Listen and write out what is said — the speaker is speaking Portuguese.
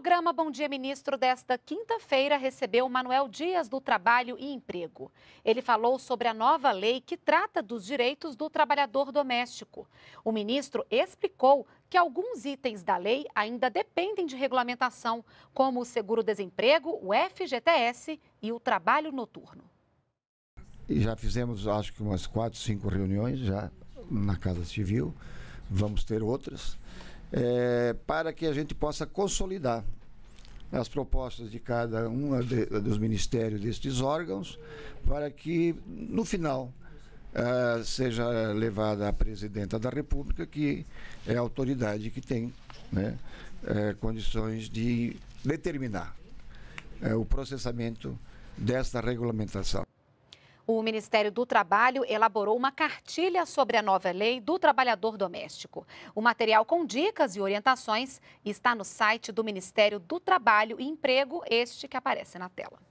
programa Bom Dia Ministro desta quinta-feira recebeu Manuel Dias do Trabalho e Emprego. Ele falou sobre a nova lei que trata dos direitos do trabalhador doméstico. O ministro explicou que alguns itens da lei ainda dependem de regulamentação, como o seguro-desemprego, o FGTS e o trabalho noturno. E já fizemos, acho que umas quatro, cinco reuniões já na Casa Civil. Vamos ter outras é, para que a gente possa consolidar as propostas de cada um dos ministérios destes órgãos, para que, no final, é, seja levada a presidenta da República, que é a autoridade que tem né, é, condições de determinar é, o processamento desta regulamentação. O Ministério do Trabalho elaborou uma cartilha sobre a nova lei do trabalhador doméstico. O material com dicas e orientações está no site do Ministério do Trabalho e Emprego, este que aparece na tela.